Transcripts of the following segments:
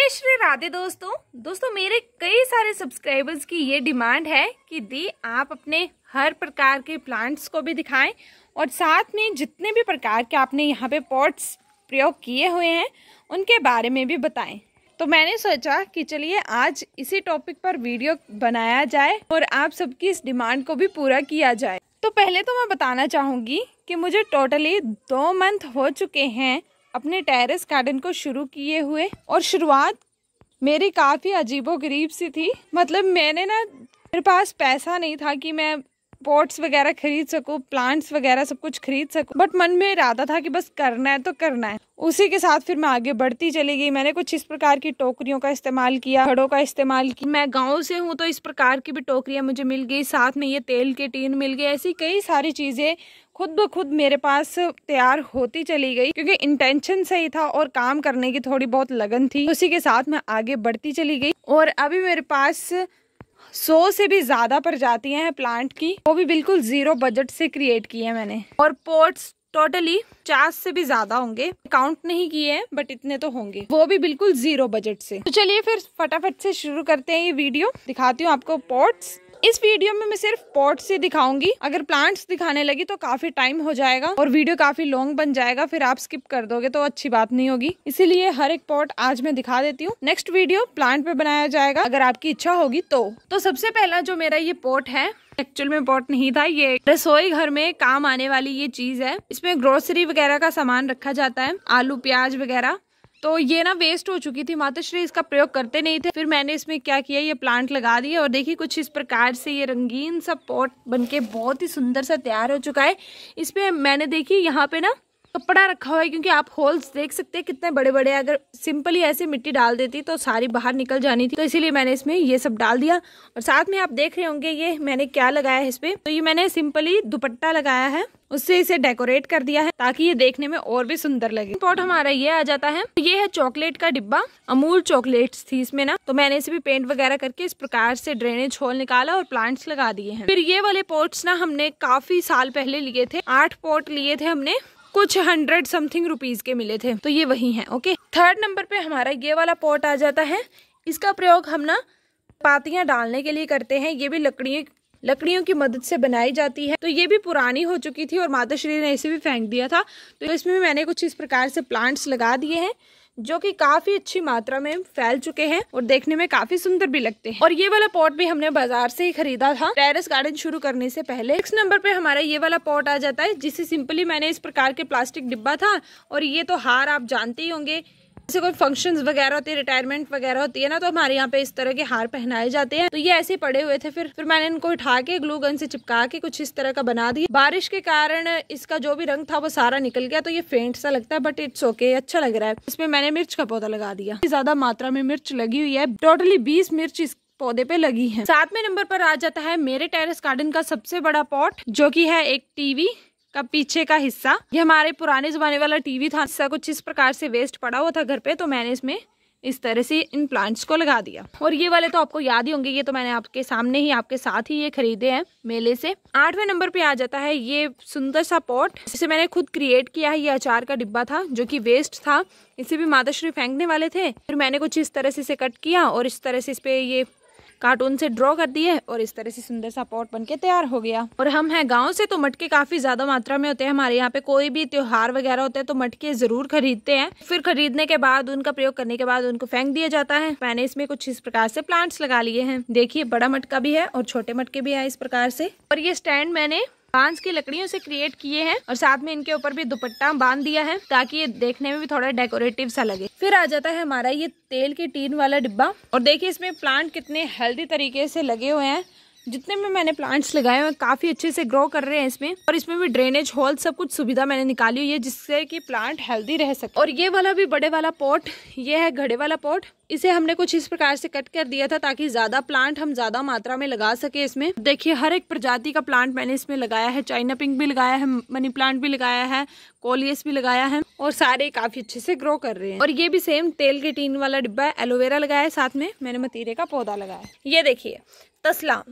जय श्री राधे दोस्तों दोस्तों मेरे कई सारे सब्सक्राइबर्स की ये डिमांड है कि दी आप अपने हर प्रकार के प्लांट्स को भी दिखाएं और साथ में जितने भी प्रकार के आपने यहाँ पे पॉट्स प्रयोग किए हुए हैं उनके बारे में भी बताएं तो मैंने सोचा कि चलिए आज इसी टॉपिक पर वीडियो बनाया जाए और आप सबकी इस डिमांड को भी पूरा किया जाए तो पहले तो मैं बताना चाहूँगी कि मुझे टोटली दो मंथ हो चुके हैं अपने टेरेस गार्डन को शुरू किए हुए और शुरुआत मेरी काफ़ी अजीबोगरीब सी थी मतलब मैंने ना मेरे पास पैसा नहीं था कि मैं पॉट्स वगैरह खरीद सकूँ प्लांट्स वगैरह सब कुछ खरीद सकूँ बट मन में इरादा था कि बस करना है तो करना है उसी के साथ फिर मैं आगे बढ़ती चली गई मैंने कुछ इस प्रकार की टोकरियों का इस्तेमाल किया घड़ों का इस्तेमाल किया मैं गाँव से हूँ तो इस प्रकार की भी टोकरियाँ मुझे मिल गई साथ में ये तेल के टीन मिल गए ऐसी कई सारी चीज़ें खुद ब खुद मेरे पास तैयार होती चली गई क्योंकि इंटेंशन सही था और काम करने की थोड़ी बहुत लगन थी उसी के साथ मैं आगे बढ़ती चली गई और अभी मेरे पास सौ से भी ज़्यादा प्रजातियां हैं प्लांट की वो भी बिल्कुल ज़ीरो बजट से क्रिएट की है मैंने और पोर्ट्स टोटली चार से भी ज्यादा होंगे काउंट नहीं किए हैं बट इतने तो होंगे वो भी बिल्कुल जीरो बजट से तो चलिए फिर फटाफट से शुरू करते हैं ये वीडियो दिखाती हूँ आपको पॉट्स इस वीडियो में मैं सिर्फ पॉट से दिखाऊंगी अगर प्लांट्स दिखाने लगी तो काफी टाइम हो जाएगा और वीडियो काफी लॉन्ग बन जाएगा फिर आप स्किप कर दोगे तो अच्छी बात नहीं होगी इसीलिए हर एक पॉट आज मैं दिखा देती हूँ नेक्स्ट वीडियो प्लांट पे बनाया जाएगा अगर आपकी इच्छा होगी तो तो सबसे पहला जो मेरा ये पॉट है एक्चुअल में पॉट नहीं था ये रसोई घर में काम आने वाली ये चीज है इसमें ग्रोसरी वगैरह का सामान रखा जाता है आलू प्याज वगैरह तो ये ना वेस्ट हो चुकी थी माताश्री इसका प्रयोग करते नहीं थे फिर मैंने इसमें क्या किया ये प्लांट लगा दिए और देखिए कुछ इस प्रकार से ये रंगीन सा पॉट बनके बहुत ही सुंदर सा तैयार हो चुका है पर मैंने देखी यहाँ पे ना कपड़ा रखा हुआ है क्योंकि आप होल्स देख सकते हैं कितने बड़े बड़े अगर सिंपली ऐसे मिट्टी डाल देती तो सारी बाहर निकल जानी थी तो इसीलिए मैंने इसमें ये सब डाल दिया और साथ में आप देख रहे होंगे ये मैंने क्या लगाया है इस पे तो ये मैंने सिंपली दुपट्टा लगाया है उससे इसे डेकोरेट कर दिया है ताकि ये देखने में और भी सुंदर लगे पॉट हमारा ये आ जाता है ये है चॉकलेट का डिब्बा अमूल चॉकलेट्स थी इसमें ना तो मैंने इसे भी पेंट वगैरह करके इस प्रकार से ड्रेनेज होल निकाला और प्लांट्स लगा दिए हैं फिर ये वाले पॉट्स ना हमने काफी साल पहले लिए थे आठ पॉट लिए थे हमने कुछ हंड्रेड समथिंग रुपीज के मिले थे तो ये वही है ओके थर्ड नंबर पे हमारा ये वाला पॉट आ जाता है इसका प्रयोग हम ना पातियां डालने के लिए करते हैं ये भी लकड़ियों लकड़ियों की मदद से बनाई जाती है तो ये भी पुरानी हो चुकी थी और माता श्री ने इसे भी फेंक दिया था तो इसमें भी मैंने कुछ इस प्रकार से प्लांट्स लगा दिए हैं जो कि काफी अच्छी मात्रा में फैल चुके हैं और देखने में काफी सुंदर भी लगते हैं और ये वाला पॉट भी हमने बाजार से ही खरीदा था टेरेस गार्डन शुरू करने से पहले नेक्स्ट नंबर पे हमारा ये वाला पॉट आ जाता है जिसे सिंपली मैंने इस प्रकार के प्लास्टिक डिब्बा था और ये तो हार आप जानते ही होंगे जैसे कोई फंक्शन वगैरह होते हैं रिटायरमेंट वगैरह होती है ना तो हमारे यहाँ पे इस तरह के हार पहनाए जाते हैं तो ये ऐसे पड़े हुए थे फिर फिर मैंने इनको उठा के ग्लू गन से चिपका के कुछ इस तरह का बना दिया बारिश के कारण इसका जो भी रंग था वो सारा निकल गया तो ये फेंट सा लगता है बट इट्स ओके अच्छा लग रहा है इसमें मैंने मिर्च का पौधा लगा दिया ज्यादा मात्रा में मिर्च लगी हुई है टोटली बीस मिर्च इस पौधे पे लगी है सातवें नंबर पर आ जाता है मेरे टेरेस गार्डन का सबसे बड़ा पॉट जो की है एक टीवी का पीछे का हिस्सा ये हमारे पुराने जमाने वाला टीवी था हिस्सा कुछ इस प्रकार से वेस्ट पड़ा हुआ था घर पे तो मैंने इसमें इस तरह से इन प्लांट्स को लगा दिया और ये वाले तो आपको याद ही होंगे ये तो मैंने आपके सामने ही आपके साथ ही ये खरीदे हैं मेले से आठवें नंबर पे आ जाता है ये सुंदर सा पॉट जिसे मैंने खुद क्रिएट किया है ये अचार का डिब्बा था जो कि वेस्ट था इसे भी माता श्री फेंकने वाले थे फिर मैंने कुछ इस तरह से इसे कट किया और इस तरह से इस पे ये कार्टून से ड्रॉ कर दिए और इस तरह से सुंदर सा पॉट बन के तैयार हो गया और हम हैं गाँव से तो मटके काफी ज्यादा मात्रा में होते हैं हमारे यहाँ पे कोई भी त्योहार वगैरह होता है तो मटके जरूर खरीदते हैं फिर खरीदने के बाद उनका प्रयोग करने के बाद उनको फेंक दिया जाता है मैंने इसमें कुछ इस प्रकार से प्लांट्स लगा लिए हैं देखिए बड़ा मटका भी है और छोटे मटके भी है इस प्रकार से और ये स्टैंड मैंने बांस की लकड़ियों से क्रिएट किए हैं और साथ में इनके ऊपर भी दुपट्टा बांध दिया है ताकि ये देखने में भी थोड़ा डेकोरेटिव सा लगे फिर आ जाता है हमारा ये तेल के टीन वाला डिब्बा और देखिए इसमें प्लांट कितने हेल्दी तरीके से लगे हुए हैं जितने भी मैंने प्लांट्स लगाए हुए काफी अच्छे से ग्रो कर रहे हैं इसमें और इसमें भी ड्रेनेज होल सब कुछ सुविधा मैंने निकाली हुई है जिससे कि प्लांट हेल्दी रह सके और ये वाला भी बड़े वाला पॉट ये है घड़े वाला पॉट इसे हमने कुछ इस प्रकार से कट कर दिया था ताकि ज़्यादा प्लांट हम ज़्यादा मात्रा में लगा सके इसमें देखिए हर एक प्रजाति का प्लांट मैंने इसमें लगाया है चाइना पिंक भी लगाया है मनी प्लांट भी लगाया है कोलियस भी लगाया है और सारे काफ़ी अच्छे से ग्रो कर रहे हैं और ये भी सेम तेल के टीन वाला डिब्बा है एलोवेरा लगाया है साथ में मैंने मतीरे का पौधा लगाया ये देखिए तसला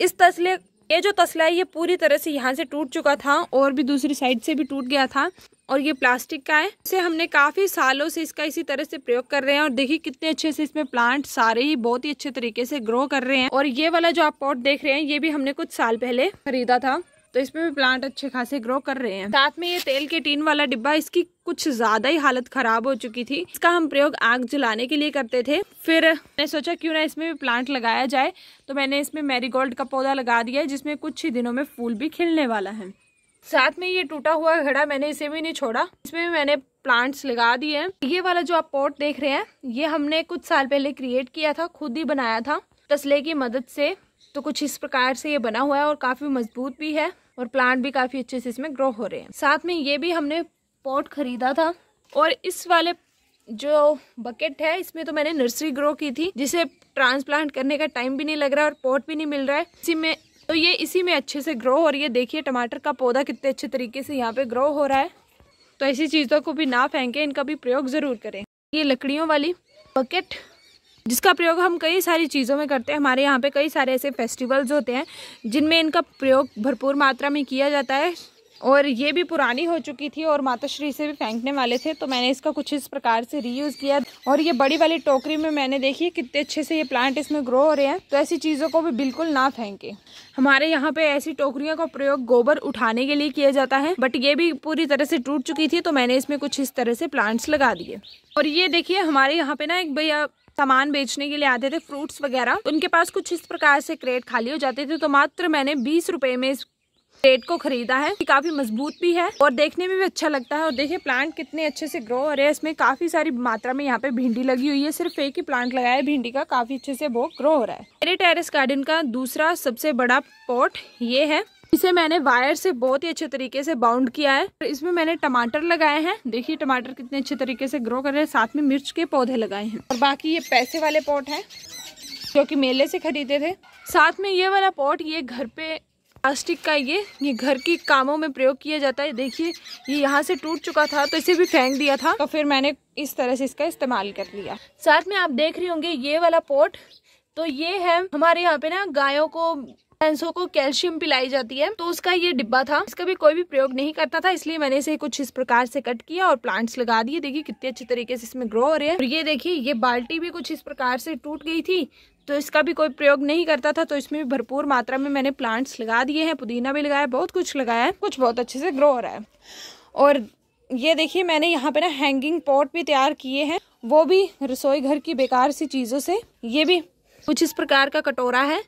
इस तसले ये जो तसला है ये पूरी तरह से यहाँ से टूट चुका था और भी दूसरी साइड से भी टूट गया था और ये प्लास्टिक का है इसे हमने काफ़ी सालों से इसका इसी तरह से प्रयोग कर रहे हैं और देखिए कितने अच्छे से इसमें प्लांट सारे ही बहुत ही अच्छे तरीके से ग्रो कर रहे हैं और ये वाला जो आप पॉट देख रहे हैं ये भी हमने कुछ साल पहले खरीदा था तो इसमें भी प्लांट अच्छे खासे ग्रो कर रहे हैं साथ में ये तेल के टीन वाला डिब्बा इसकी कुछ ज्यादा ही हालत खराब हो चुकी थी इसका हम प्रयोग आग जलाने के लिए करते थे फिर मैंने सोचा क्यों ना इसमें भी प्लांट लगाया जाए तो मैंने इसमें मैरीगोल्ड का पौधा लगा दिया है जिसमें कुछ ही दिनों में फूल भी खिलने वाला है साथ में ये टूटा हुआ घड़ा मैंने इसे भी नहीं छोड़ा इसमें भी मैंने प्लांट्स लगा दिए हैं ये वाला जो आप पॉट देख रहे हैं ये हमने कुछ साल पहले क्रिएट किया था खुद ही बनाया था तसले की मदद से तो कुछ इस प्रकार से ये बना हुआ है और काफी मजबूत भी है और प्लांट भी काफी अच्छे से इसमें ग्रो हो रहे हैं साथ में ये भी हमने पॉट खरीदा था और इस वाले जो बकेट है इसमें तो मैंने नर्सरी ग्रो की थी जिसे ट्रांसप्लांट करने का टाइम भी नहीं लग रहा है और पॉट भी नहीं मिल रहा है इसी में तो ये इसी में अच्छे से ग्रो हो रही है देखिए टमाटर का पौधा कितने अच्छे तरीके से यहाँ पे ग्रो हो रहा है तो ऐसी चीज़ों को भी ना फेंकें इनका भी प्रयोग ज़रूर करें ये लकड़ियों वाली बकेट जिसका प्रयोग हम कई सारी चीज़ों में करते हैं हमारे यहाँ पे कई सारे ऐसे फेस्टिवल्स होते हैं जिनमें इनका प्रयोग भरपूर मात्रा में किया जाता है और ये भी पुरानी हो चुकी थी और माता श्री से भी फेंकने वाले थे तो मैंने इसका कुछ इस प्रकार से रीयूज़ किया और ये बड़ी वाली टोकरी में मैंने देखी कितने अच्छे से ये प्लांट इसमें ग्रो हो रहे हैं तो ऐसी चीज़ों को भी बिल्कुल ना फेंके हमारे यहाँ पे ऐसी टोकरियों का प्रयोग गोबर उठाने के लिए किया जाता है बट ये भी पूरी तरह से टूट चुकी थी तो मैंने इसमें कुछ इस तरह से प्लांट्स लगा दिए और ये देखिए हमारे यहाँ पे ना एक भैया सामान बेचने के लिए आते थे फ्रूट्स वगैरह उनके पास कुछ इस प्रकार से क्रेट खाली हो जाते थे तो मात्र मैंने बीस रुपए में इस रेट को खरीदा है काफी मजबूत भी है और देखने में भी अच्छा लगता है और देखिए प्लांट कितने अच्छे से ग्रो हो रहे हैं इसमें काफी सारी मात्रा में यहाँ पे भिंडी लगी हुई है सिर्फ एक ही प्लांट लगाया है भिंडी का काफी अच्छे से वो ग्रो हो रहा है मेरे टेरेस गार्डन का दूसरा सबसे बड़ा पॉट ये है इसे मैंने वायर से बहुत ही अच्छे तरीके से बाउंड किया है इसमें मैंने टमाटर लगाए हैं देखिए टमाटर कितने अच्छे तरीके से ग्रो कर रहे हैं साथ में मिर्च के पौधे लगाए हैं और बाकी ये पैसे वाले पॉट हैं जो कि मेले से खरीदे थे साथ में ये वाला पॉट ये घर पे प्लास्टिक का ये ये घर के कामों में प्रयोग किया जाता है देखिए ये यहाँ से टूट चुका था तो इसे भी फेंक दिया था तो फिर मैंने इस तरह से इसका इस्तेमाल कर लिया साथ में आप देख रहे होंगे ये वाला पोट तो ये है हमारे यहाँ पे ना गायों को भैंसों को कैल्शियम पिलाई जाती है तो उसका ये डिब्बा था इसका भी कोई भी प्रयोग नहीं करता था इसलिए मैंने इसे कुछ इस प्रकार से कट किया और प्लांट्स लगा दिए देखिए कितने अच्छे तरीके से इसमें ग्रो हो रहे हैं और ये देखिए ये बाल्टी भी कुछ इस प्रकार से टूट गई थी तो इसका भी कोई प्रयोग नहीं करता था तो इसमें भी भरपूर मात्रा में मैंने प्लांट्स लगा दिए हैं पुदीना भी लगाया बहुत कुछ लगाया है कुछ बहुत अच्छे से ग्रो हो रहा है और ये देखिए मैंने यहाँ पे ना हैंगिंग पॉट भी तैयार किए हैं वो भी रसोई घर की बेकार सी चीज़ों से ये भी कुछ इस प्रकार का कटोरा है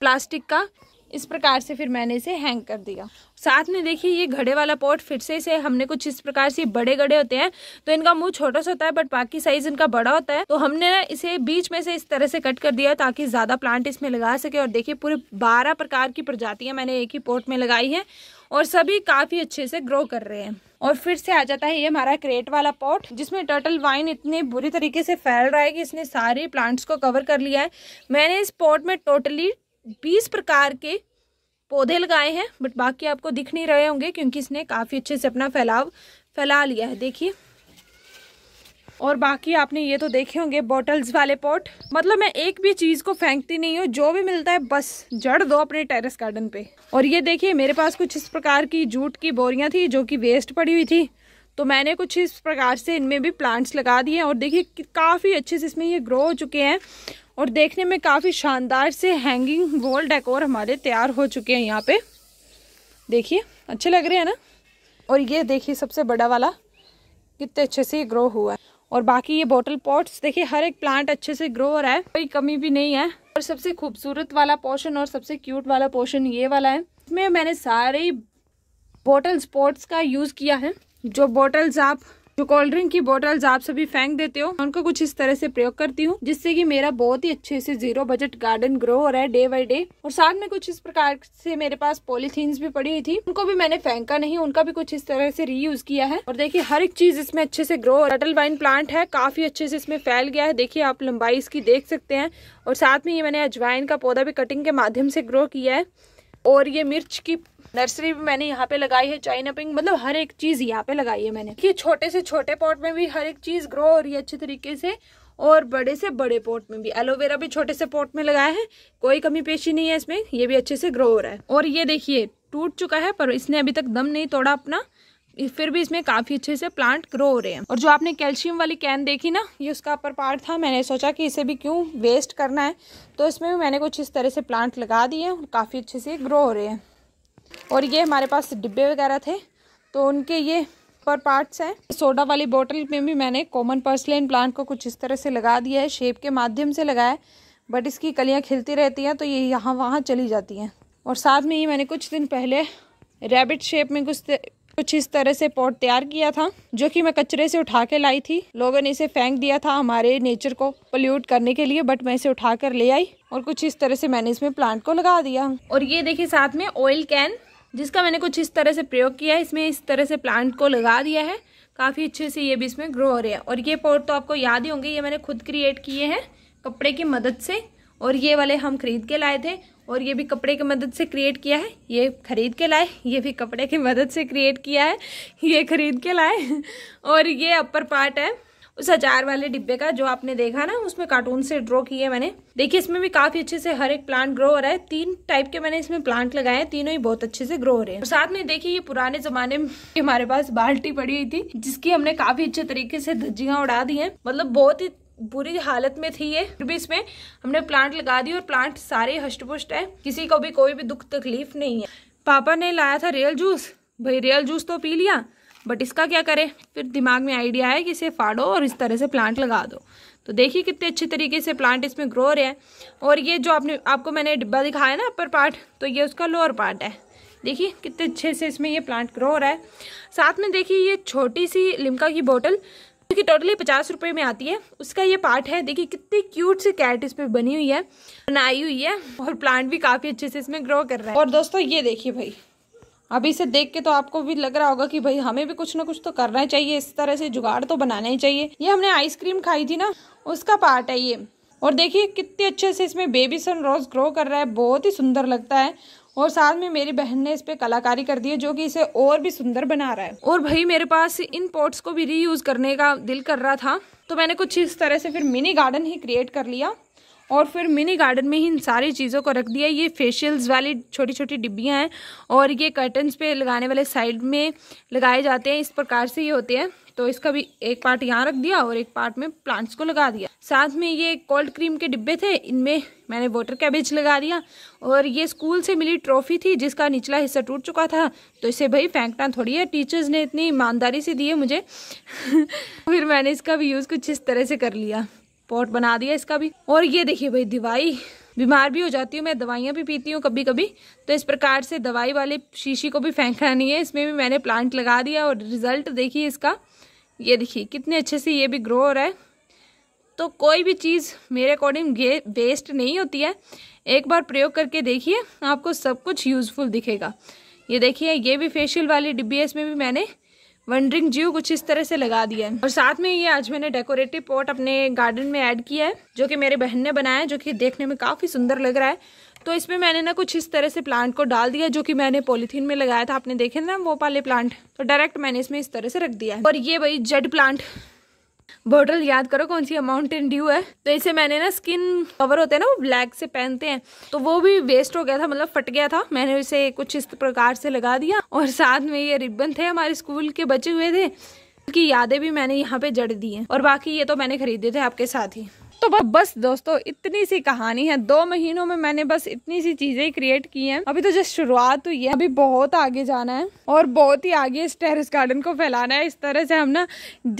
प्लास्टिक का इस प्रकार से फिर मैंने इसे हैंग कर दिया साथ में देखिए ये घड़े वाला पॉट फिर से इसे हमने कुछ इस प्रकार से बड़े घड़े होते हैं तो इनका मुंह छोटा सा होता है बट बाकी साइज इनका बड़ा होता है तो हमने ना इसे बीच में से इस तरह से कट कर दिया ताकि ज़्यादा प्लांट इसमें लगा सके और देखिए पूरे बारह प्रकार की प्रजातियाँ मैंने एक ही पोर्ट में लगाई हैं और सभी काफ़ी अच्छे से ग्रो कर रहे हैं और फिर से आ जाता है ये हमारा क्रेट वाला पॉट जिसमें टर्टल वाइन इतने बुरी तरीके से फैल रहा है कि इसने सारे प्लांट्स को कवर कर लिया है मैंने इस पॉट में टोटली बीस प्रकार के पौधे लगाए हैं बट बाकी आपको दिख नहीं रहे होंगे क्योंकि इसने काफ़ी अच्छे से अपना फैलाव फैला लिया है देखिए और बाकी आपने ये तो देखे होंगे बॉटल्स वाले पॉट मतलब मैं एक भी चीज़ को फेंकती नहीं हूँ जो भी मिलता है बस जड़ दो अपने टेरेस गार्डन पे और ये देखिए मेरे पास कुछ इस प्रकार की जूट की बोरियाँ थी जो कि वेस्ट पड़ी हुई थी तो मैंने कुछ इस प्रकार से इनमें भी प्लांट्स लगा दिए और देखिए काफ़ी अच्छे से इसमें ये ग्रो हो चुके हैं और देखने में काफ़ी शानदार से हैंगिंग वॉल डेकोर हमारे तैयार हो चुके हैं यहाँ पे देखिए अच्छे लग रहे हैं ना और ये देखिए सबसे बड़ा वाला कितने अच्छे से ग्रो हुआ है और बाकी ये बोटल पॉट्स देखिए हर एक प्लांट अच्छे से ग्रो हो रहा है कोई कमी भी नहीं है और सबसे खूबसूरत वाला पोर्शन और सबसे क्यूट वाला पोर्शन ये वाला है इसमें मैंने सारे बोटल स्पॉट्स का यूज़ किया है जो बोटल्स आप जो कोल्ड ड्रिंक की बॉटल्स आप सभी फेंक देते हो उनको कुछ इस तरह से प्रयोग करती हूँ जिससे कि मेरा बहुत ही अच्छे से जीरो बजट गार्डन ग्रो हो रहा है डे बाय डे और साथ में कुछ इस प्रकार से मेरे पास पॉलीथीन भी पड़ी हुई थी उनको भी मैंने फेंका नहीं उनका भी कुछ इस तरह से रीयूज किया है और देखिये हर एक चीज इसमें अच्छे से ग्रो अटल वाइन प्लांट है काफी अच्छे से इसमें फैल गया है देखिये आप लंबाई इसकी देख सकते हैं और साथ में ये मैंने अजवाइन का पौधा भी कटिंग के माध्यम से ग्रो किया है और ये मिर्च की नर्सरी भी मैंने यहाँ पे लगाई है चाइना पिंक मतलब हर एक चीज यहाँ पे लगाई है मैंने कि छोटे से छोटे पॉट में भी हर एक चीज ग्रो हो रही है अच्छे तरीके से और बड़े से बड़े पॉट में भी एलोवेरा भी छोटे से पॉट में लगाया है कोई कमी पेशी नहीं है इसमें ये भी अच्छे से ग्रो हो रहा है और ये देखिए टूट चुका है पर इसने अभी तक दम नहीं तोड़ा अपना फिर भी इसमें काफी अच्छे से प्लांट ग्रो हो रहे हैं और जो आपने कैल्शियम वाली कैन देखी ना ये उसका अपर पार्ट था मैंने सोचा कि इसे भी क्यों वेस्ट करना है तो इसमें भी मैंने कुछ इस तरह से प्लांट लगा दिए और काफी अच्छे से ग्रो हो रहे हैं और ये हमारे पास डिब्बे वगैरह थे तो उनके ये पर पार्ट्स हैं सोडा वाली बोतल में भी मैंने कॉमन पर्सलेन प्लांट को कुछ इस तरह से लगा दिया है शेप के माध्यम से लगाया है बट इसकी कलियाँ खिलती रहती हैं तो ये यहाँ वहाँ चली जाती हैं और साथ में ही मैंने कुछ दिन पहले रैबिट शेप में कुछ कुछ इस तरह से पॉट तैयार किया था जो कि मैं कचरे से उठा के लाई थी लोगों ने इसे फेंक दिया था हमारे नेचर को पोल्यूट करने के लिए बट मैं इसे उठा कर ले आई और कुछ इस तरह से मैंने इसमें प्लांट को लगा दिया और ये देखिए साथ में ऑयल कैन जिसका मैंने कुछ इस तरह से प्रयोग किया है इसमें इस तरह से प्लांट को लगा दिया है काफ़ी अच्छे से ये भी इसमें ग्रो हो रहे हैं और ये पॉट तो आपको याद ही होंगे ये मैंने खुद क्रिएट किए हैं कपड़े की मदद से और ये वाले हम खरीद के लाए थे और ये भी कपड़े की मदद से क्रिएट किया है ये खरीद के लाए ये भी कपड़े की मदद से क्रिएट किया है ये खरीद के लाए और ये अपर पार्ट है उस अचार वाले डिब्बे का जो आपने देखा ना उसमें कार्टून से ड्रॉ किए मैंने देखिए इसमें भी काफी अच्छे से हर एक प्लांट ग्रो हो रहा है तीन टाइप के मैंने इसमें प्लांट लगाए हैं तीनों ही बहुत अच्छे से ग्रो हो रहे हैं और साथ में देखिए ये पुराने जमाने में हमारे पास बाल्टी पड़ी हुई थी जिसकी हमने काफी अच्छे तरीके से धज्जियां उड़ा दी है मतलब बहुत ही बुरी हालत में थी ये फिर भी इसमें हमने प्लांट लगा दी और प्लांट सारे हष्टपुष्ट है किसी को भी कोई भी दुख तकलीफ नहीं है पापा ने लाया था रियल जूस भाई रियल जूस तो पी लिया बट इसका क्या करें फिर दिमाग में आइडिया है कि इसे फाड़ो और इस तरह से प्लांट लगा दो तो देखिए कितने अच्छे तरीके से प्लांट इसमें ग्रो रहे हैं और ये जो आपने आपको मैंने डिब्बा दिखाया ना अपर पार्ट तो ये उसका लोअर पार्ट है देखिए कितने अच्छे से इसमें ये प्लांट ग्रो हो रहा है साथ में देखिए ये छोटी सी लिमका की बोतल जो कि टोटली पचास रुपये में आती है उसका ये पार्ट है देखिए कितनी क्यूट सी कैट इस पर बनी हुई है बनाई हुई है और प्लांट भी काफ़ी अच्छे से इसमें ग्रो कर रहा है और दोस्तों ये देखिए भाई अभी इसे देख के तो आपको भी लग रहा होगा कि भाई हमें भी कुछ ना कुछ तो करना ही चाहिए इस तरह से जुगाड़ तो बनाना ही चाहिए ये हमने आइसक्रीम खाई थी ना उसका पार्ट है ये और देखिए कितने अच्छे से इसमें बेबी सन रोज ग्रो कर रहा है बहुत ही सुंदर लगता है और साथ में मेरी बहन ने इस पे कलाकारी कर दी है जो कि इसे और भी सुंदर बना रहा है और भाई मेरे पास इन पॉट्स को भी रीयूज करने का दिल कर रहा था तो मैंने कुछ इस तरह से फिर मिनी गार्डन ही क्रिएट कर लिया और फिर मिनी गार्डन में ही इन सारी चीज़ों को रख दिया ये फेशियल्स वाली छोटी छोटी डिब्बियाँ हैं और ये कर्टन्स पे लगाने वाले साइड में लगाए जाते हैं इस प्रकार से ये होते हैं तो इसका भी एक पार्ट यहाँ रख दिया और एक पार्ट में प्लांट्स को लगा दिया साथ में ये कोल्ड क्रीम के डिब्बे थे इनमें मैंने वाटर कैबेज लगा दिया और ये स्कूल से मिली ट्रॉफी थी जिसका निचला हिस्सा टूट चुका था तो इसे भाई फेंकना थोड़ी है टीचर्स ने इतनी ईमानदारी से दी है मुझे फिर मैंने इसका भी यूज़ कुछ इस तरह से कर लिया पॉट बना दिया इसका भी और ये देखिए भाई दवाई बीमार भी हो जाती हूँ मैं दवाइयाँ भी पीती हूँ कभी कभी तो इस प्रकार से दवाई वाले शीशी को भी फेंकना नहीं है इसमें भी मैंने प्लांट लगा दिया और रिजल्ट देखिए इसका ये देखिए कितने अच्छे से ये भी ग्रो हो रहा है तो कोई भी चीज़ मेरे अकॉर्डिंग वेस्ट नहीं होती है एक बार प्रयोग करके देखिए आपको सब कुछ यूज़फुल दिखेगा ये देखिए ये भी फेशियल वाली डिब्बी है इसमें भी मैंने वंडरिंग जीव कुछ इस तरह से लगा दिया है और साथ में ये आज मैंने डेकोरेटिव पॉट अपने गार्डन में ऐड किया है जो कि मेरे बहन ने बनाया है जो कि देखने में काफ़ी सुंदर लग रहा है तो इसमें मैंने ना कुछ इस तरह से प्लांट को डाल दिया जो कि मैंने पॉलीथीन में लगाया था आपने देखे ना वो पाले प्लांट तो डायरेक्ट मैंने इसमें इस तरह से रख दिया है और ये भाई जेड प्लांट बॉटल याद करो कौन सी अमाउंट इन ड्यू है तो इसे मैंने ना स्किन कवर होते हैं ना वो ब्लैक से पहनते हैं तो वो भी वेस्ट हो गया था मतलब फट गया था मैंने इसे कुछ इस प्रकार से लगा दिया और साथ में ये रिबन थे हमारे स्कूल के बचे हुए थे की यादें भी मैंने यहाँ पे जड़ दी हैं और बाकी ये तो मैंने खरीदे थे आपके साथ ही तो बस दोस्तों इतनी सी कहानी है दो महीनों में मैंने बस इतनी सी चीजें क्रिएट की हैं अभी तो जस्ट शुरुआत हुई है अभी बहुत आगे जाना है और बहुत ही आगे इस टेरिस गार्डन को फैलाना है इस तरह से हम ना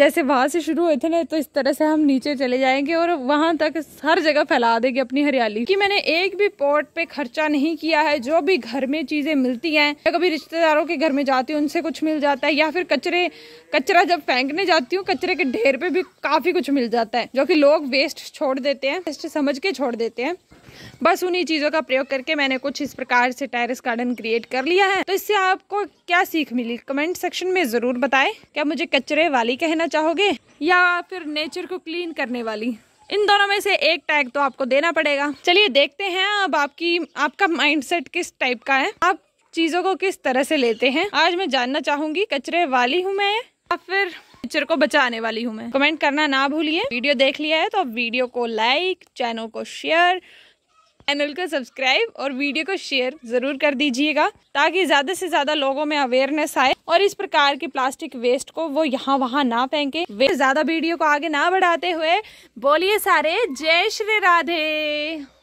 जैसे वहां से शुरू हुए थे ना तो इस तरह से हम नीचे चले जाएंगे और वहाँ तक हर जगह फैला देंगे अपनी हरियाली की मैंने एक भी पॉट पे खर्चा नहीं किया है जो भी घर में चीजें मिलती है या कभी रिश्तेदारों के घर में जाती हूँ उनसे कुछ मिल जाता है या फिर कचरे कचरा जब फेंकने जाती हूँ कचरे के ढेर पे भी काफी कुछ मिल जाता है जो की लोग वेस्ट छोड़ देते हैं टेस्ट समझ के छोड़ देते हैं बस उन्हीं चीज़ों का प्रयोग करके मैंने कुछ इस प्रकार से टेरिस गार्डन क्रिएट कर लिया है तो इससे आपको क्या सीख मिली कमेंट सेक्शन में ज़रूर बताएं क्या मुझे कचरे वाली कहना चाहोगे या फिर नेचर को क्लीन करने वाली इन दोनों में से एक टैग तो आपको देना पड़ेगा चलिए देखते हैं अब आपकी आपका माइंड किस टाइप का है आप चीज़ों को किस तरह से लेते हैं आज मैं जानना चाहूंगी कचरे वाली हूँ मैं या फिर टीचर को बचाने वाली हूँ मैं कमेंट करना ना भूलिए वीडियो देख लिया है तो आप वीडियो को लाइक चैनल को शेयर चैनल को सब्सक्राइब और वीडियो को शेयर ज़रूर कर दीजिएगा ताकि ज़्यादा से ज़्यादा लोगों में अवेयरनेस आए और इस प्रकार के प्लास्टिक वेस्ट को वो यहाँ वहाँ ना फेंके ज़्यादा वीडियो को आगे ना बढ़ाते हुए बोलिए सारे जय श्री राधे